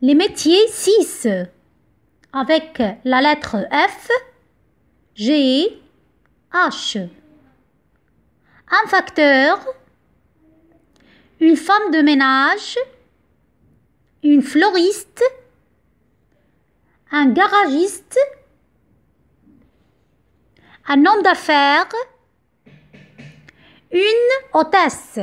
Les métiers 6 avec la lettre F, G, H. Un facteur, une femme de ménage, une floriste, un garagiste, un homme d'affaires, une hôtesse.